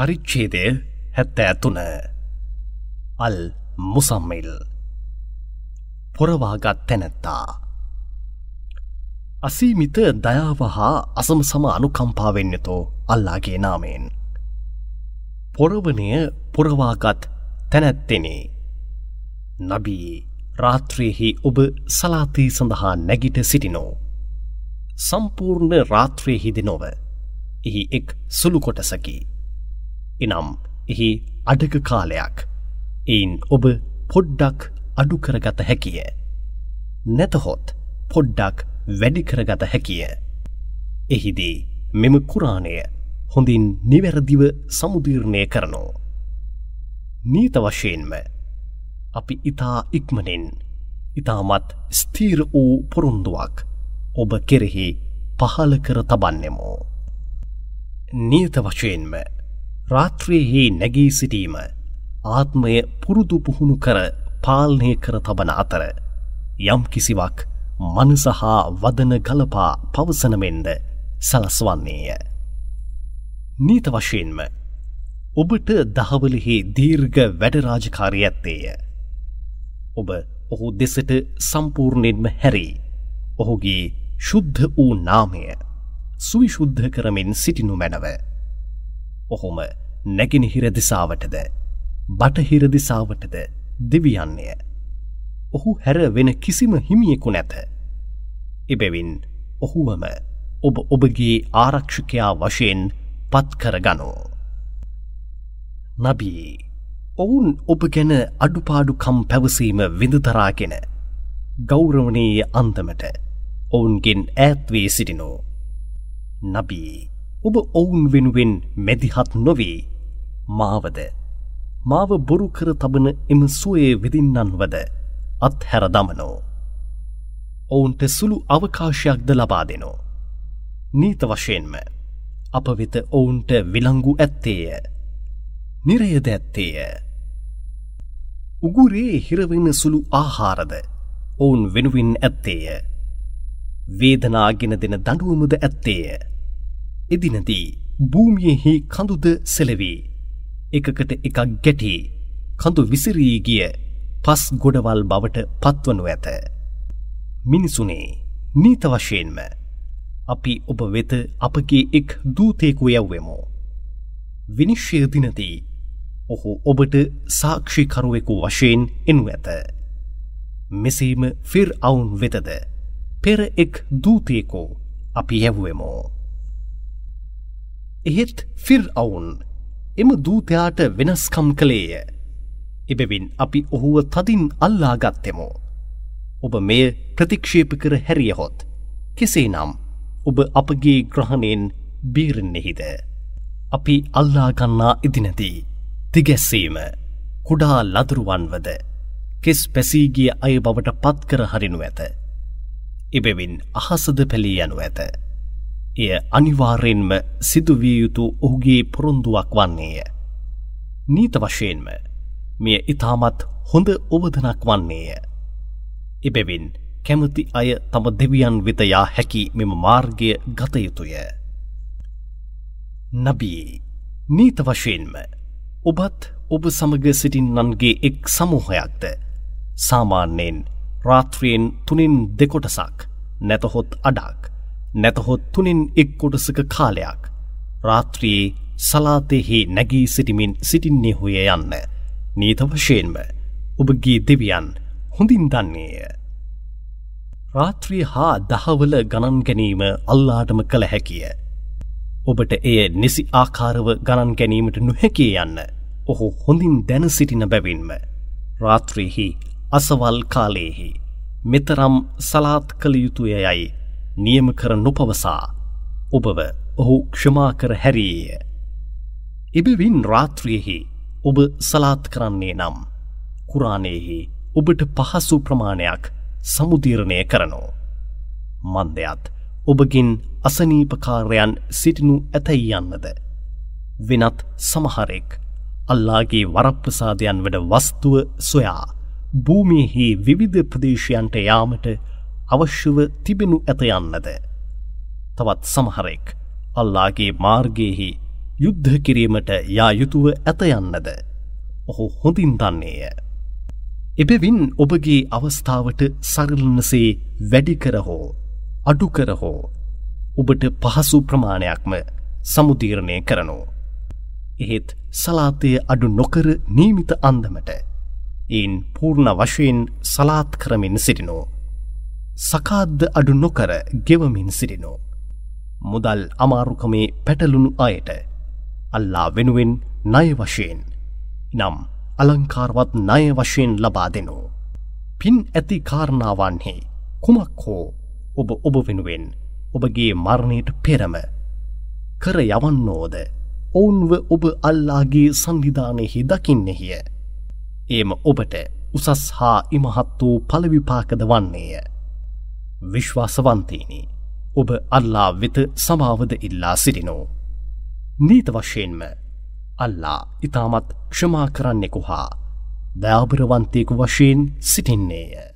පරිච්ඡේදය හැත්තෑ තුන අල් මුසම්මිල් පොරවාගත් තැනැත්තා අසීමිත දයාව හා අසම සම අනුකම්පාවෙන්නතෝ අල්ලාගේ නාමයෙන් පොරවනය පොරවාගත් තැනැත්තෙනේ නබී රාත්‍රයෙහි ඔබ සලාතී සඳහා නැගිට සිටිනෝ සම්පූර්ණ රාත්‍රයෙහිදි නොව එහි එක් සුළු කොටසකි එනම් එහි අඩග කාලයක් එයින් ඔබ පොඩ්ඩක් අඩු කරගත හැකිය. නැතහොත් පොඩ්ඩක් වැඩි කරගත හැකිය. එහිදී මෙම කුරාණය හොඳින් නිවැරදිව සමුදීර්ණය කරනු. නීත වශයෙන්ම අපි ඉතා ඉක්මනෙන් ඉතාමත් ස්තීර වූ පොරුන්දුවක් ඔබ කෙරෙහි පහල කර තබන්නෙමු. නියත වශයෙන්ම රාත්‍රියෙහි නැගී සිටීම ආත්මය පුරුදු පුහුණු කර පාලනය කර තබන අතර යම් කිසිවක් මනසහා වදන ගලපා පවසනමෙන්ද සලස්වන්නේය. නීත වශයෙන්ම ඔබට දහවලෙහි දීර්ඝ වැඩරාජකාරී ඇත්තේය. ඔබ ඔහු දෙසට සම්පූර්ණයෙන්ම හැරී ඔහුගේ ශුද්ධ වූ නාමය සුවිශුද්ධ කරමින් සිටිනු මැනව. ඔහොම නැගෙනහිරදිසාවටද බටහිරදිසාවටද දෙවියන්නේය. ඔහු හැර වෙන කිසිම හිමියෙකු නැත. එබැවින් ඔහුවම ඔබ ඔබගේ ආරක්ෂකයා වශයෙන් පත්කරගනෝ. නබී ඔවුන් ඔබ ගැන අඩුපාඩුකම් පැවසීම විඳතරාගෙන ගෞරවනයේ අන්දමට ඔවුන්ගෙන් ඈත්වේ සිටිනෝ. නබී ඔබ ඔවුන් වෙනුවෙන් මැදිහත් නොවේ මාවද මාව බොරු කර තබන එම සුවයේ විදින්නන්වද අත්හැර දමනෝ. ඔවුන්ට සුළු අවකාශයක්ද ලබා දෙනෝ. නීත වශයෙන්ම අප වෙත ඔවුන්ට විලංගු ඇත්තේය නිරයද ඇත්තේය. උගුරේ හිරවෙන සුළු ආහාරද ඔවුන් වෙනුවෙන් ඇත්තේය. වේදනාගෙන දෙන දඩුවමද ඇත්තේය. එදිනදී භූමියෙහි කඳුද සෙලවී එකකට එකක් ගැටී කඳු විසිරී ගිය පස් ගොඩවල් බවට පත්වනු ඇත. මිනිසුනේ නීත වශයෙන්ම අපි ඔබ වෙත අපගේ එක් දූතයෙකු යැව්වෙමු. විනිශ්්‍යය දිනදී ඔහු ඔබට සාක්ෂිකරුවෙකු වශයෙන් එනු ඇත. මෙසේම ෆිර් අවුන් වෙතද පෙර එක් දූතයෙකෝ අපි යැව්වෙමෝ. එහෙත් ෆිර් අවුන් එම දූතයාට වෙනස්කම් කළේය. එබැවින් අපි ඔහුව තදින් අල්ලා ගත්තෙමු. ඔබ මෙය ප්‍රතික්ෂේප කර හැරියහොත්. කෙසේ නම් ඔබ අපගේ ග්‍රහණයෙන් බීරන්නෙහිද. අපි අල්ලාගන්නා ඉදිනදී. තිගැස්සීම කුඩා ලදරුවන්වද කෙස් පැසීගිය අය බවට පත්කර හරිනු ඇත. එබෙවින් අහසද පැළී යනු ඇත. එය අනිවාරෙන්ම සිදුවිය යුතු ඔහුගේ පොරොන්දුවක් වන්නේය. නීත වශයෙන්ම මෙය ඉතාමත් හොඳ ඔවදනක් වන්නේය. එබැවින් කැමති අය තම දෙවියන් වෙතයා හැකි මෙම මාර්ගය ගතයුතුය. නබී නීත වශයෙන්ම ඔබත් ඔබ සමග සිටින්නන්ගේ එක් සමූහයක්ද සාමාන්‍යයෙන් රාත්‍රියෙන් තුනින් දෙකොටසක් නැතහොත් අඩක් නැතහොත් තුනෙන් එක් කොටසක කාලයක්. රාත්‍රියයේ සලාතෙහි නැගී සිටිමින් සිටින්නේ හොය යන්න. නීත වශයෙන්ම ඔබගේ දෙවියන් හොඳින් දන්නේය. රාත්‍රී හා දහවල ගණන් ගැනීම අල්ලාටම කළ හැකිය. ඔබට එය නිසි ආකාරව ගණන් ගැනීමට නොහැකේ යන්න ඔහු හොඳින් දැන සිටින බැවින්ම. රාත්‍රීහි අසවල් කාලයෙහි මෙතරම් සලාත් කළ යුතුය යයි නියම කර නොපවසා ඔබව ඔහු ක්ෂමා කර හැරියේය. එබවින් රාත්‍රියෙහි ඔබ සලාත් කරන්නේ නම් කුරාණයෙහි ඔබට පහසු ප්‍රමාණයක් සමුදීරණය කරනු. මන්දයත් ඔබගින් අසනීපකාරයන් සිටිනු ඇතැයි යන්නද. වෙනත් සමහරෙක් අල්ලාගේ වරප්‍රසාධයන් වඩ වස්තුව සොයා භූමියෙහි විවිධ ප්‍රදේශයන්ට යාමට අවශ්‍යව තිබෙනු ඇතයන්නද. තවත් සමහරෙක් අල්ලාගේ මාර්ගයෙහි යුද්ධ කිරීමට යා යුතුව ඇතයන්නද. ඔහු හොඳින් දන්නේය. එබෙවින් ඔබගේ අවස්ථාවට සරලනසේ වැඩිකරහෝ අඩුකරහෝ ඔබට පහසු ප්‍රමාණයක්ම සමුදීරණය කරනු. එහෙත් සලාතය අඩු නොකර නීමිත අන්දමට. එයින් පූර්ණ වශයෙන් සලාත් කරමින් සිටිනෝ. සකාද්ද අඩු නොකර ගෙවමින් සිටිනු. මුදල් අමාරුකමේ පැටලුණු අයට අල්ලා වෙනුවෙන් ණය වශයෙන් නම් අලංකාරවත් ණය වශයෙන් ලබා දෙනු. පින් ඇති කාරණාවන්හි කුමක් හෝ ඔබ ඔබ වෙනුවෙන් ඔබගේ මරණයට පෙරම කර යවන්නෝද ඔවුන්ව ඔබ අල්ලාගේ සංවිධානයෙහි දකින්නෙහිය. ඒම ඔබට උසස් හා ඉමහත් වූ පලවිපාකද වන්නේය. විශ්වාසවන්තීනි ඔබ අල්ලා වෙත සමාවද ඉල්ලා සිටිනෝ. නීත වශයෙන්ම අල්ලා ඉතාමත් ක්ෂමා කරන්නෙකු හා දෑබරවන්තයකු වශයෙන් සිටින්නේය.